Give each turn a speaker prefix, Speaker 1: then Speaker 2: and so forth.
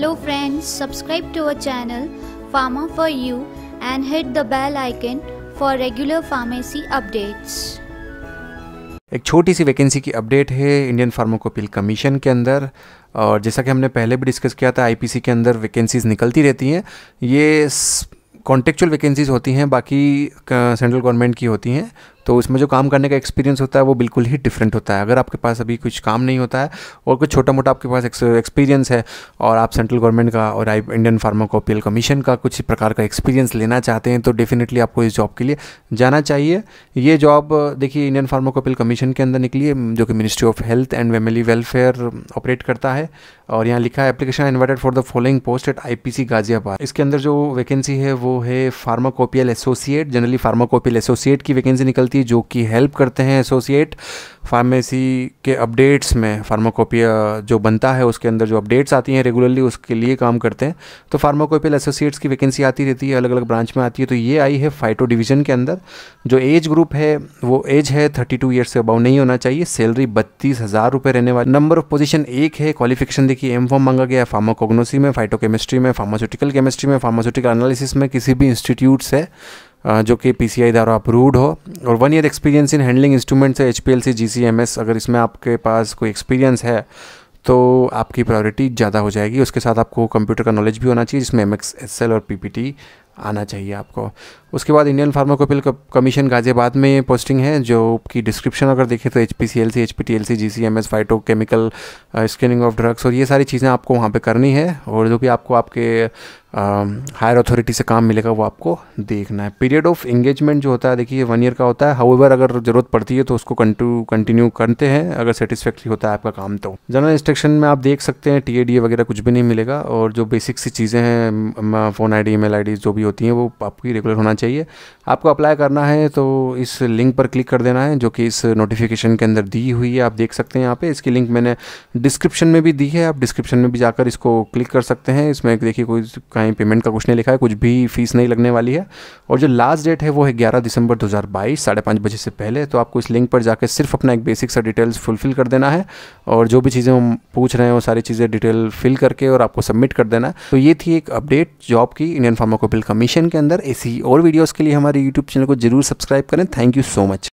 Speaker 1: Hello friends, subscribe to our channel Pharma for You and hit the bell icon for regular pharmacy updates. एक छोटी सी vacancy की update है Indian pharmacopoeial commission के अंदर और जैसा कि हमने पहले भी डिस्कस किया था आईपीसी के अंदर वैकेंसीज निकलती रहती हैं ये कॉन्टेक्चुअल वैकेंसीज़ होती हैं बाकी सेंट्रल गवर्नमेंट की होती हैं तो उसमें जो काम करने का एक्सपीरियंस होता है वो बिल्कुल ही डिफरेंट होता है अगर आपके पास अभी कुछ काम नहीं होता है और कुछ छोटा मोटा आपके पास एक्सपीरियंस है और आप सेंट्रल गवर्नमेंट का और इंडियन फार्माकोपियल कमीशन का कुछ प्रकार का एक्सपीरियंस लेना चाहते हैं तो डेफिनेटली आपको इस जॉब के लिए जाना चाहिए ये जॉब देखिए इंडियन फार्माकोपियल कमीशन के अंदर निकली है जो कि ministry of health and family welfare operate करता है और यहाँ लिखा है application invited for the following post at IPC Ghaziabad इसके अंदर जो वैकेंसी है वो है pharmacopoeial associate generally pharmacopoeial associate की वैकेंसी निकलती है की जो कि हेल्प करते हैं एसोसिएट फार्मेसी के अपडेट्स में फार्माकोपिया जो बनता है उसके अंदर जो अपडेट्स आती हैं रेगुलरली उसके लिए काम करते हैं तो फार्माकोपियल एसोसिएट्स की वैकेंसी आती रहती है अलग अलग ब्रांच में आती है तो ये आई है फाइटो डिवीज़न के अंदर जो एज ग्रुप है वो एज है थर्टी टू ईयर्स से अबाउ नहीं होना चाहिए सैलरी बत्तीस हज़ार रुपये रहने वाले नंबर ऑफ पोजिशन एक है क्वालिफिकेशन देखिए एम फॉर्म मांगा गया है फार्माकोग्नोसी में केमिस्ट्री में फार्मास्यूटिकल केमिस्ट्री में फार्मास्यूटिकल एनालिसिस में किसी भी इंस्टीट्यूट से जो कि पी सी आई द्वारा अप्रूव्ड हो और one year experience in handling instruments है H P L C G C M S अगर इसमें आपके पास कोई एक्सपीरियंस है तो आपकी प्रायोरिटी ज़्यादा हो जाएगी उसके साथ आपको कंप्यूटर का नॉलेज भी होना चाहिए जिसमें एम एक्स एस एल और पी पी टी आना चाहिए आपको उसके बाद इंडियन फार्माकोपिल कमीशन गाज़ियाबाद में पोस्टिंग है जो की डिस्क्रिप्शन अगर देखें तो H P C L C H P T L C G C M S phytochemical screening of drugs और ये सारी चीज़ें आपको वहाँ पर करनी है और जो कि आपको आपके हायर um, अथॉरिटी से काम मिलेगा वो आपको देखना है पीरियड ऑफ एंगेजमेंट जो होता है देखिए वन ईयर का होता है हाउएवर अगर ज़रूरत पड़ती है तो उसको कंटिन्यू कंटिन्यू करते हैं अगर सेटिस्फैक्ट्री होता है आपका काम तो जनरल इंस्ट्रक्शन में आप देख सकते हैं टी वगैरह कुछ भी नहीं मिलेगा और जो बेसिक सी चीज़ें हैं फ़ोन आई डी ई जो भी होती हैं वो आपकी रेगुलर होना चाहिए आपको अप्लाई करना है तो इस लिंक पर क्लिक कर देना है जो कि इस नोटिफिकेशन के अंदर दी हुई है आप देख सकते हैं यहाँ पे इसकी लिंक मैंने डिस्क्रिप्शन में भी दी है आप डिस्क्रिप्शन में भी जाकर इसको क्लिक कर सकते हैं इसमें देखिए कोई कहीं पेमेंट का कुछ नहीं लिखा है कुछ भी फीस नहीं लगने वाली है और जो लास्ट डेट है वो है ग्यारह दिसंबर दो हज़ार बाईस साढ़े पाँच बजे से पहले तो आपको इस लिंक पर जाकर सिर्फ अपना एक बेसिक सा डिटेल्स फुलफ़िल कर देना है और जो भी चीज़ें हम पूछ रहे हैं वो सारी चीज़ें डिटेल फिल करके और आपको सबमिट कर देना है तो ये थी एक अपडेट जॉब की इंडियन फार्माकोपिल कमीशन के अंदर ऐसी और वीडियोज़ के लिए हमारे यूट्यूब चैनल को जरूर सब्सक्राइब करें थैंक यू सो मच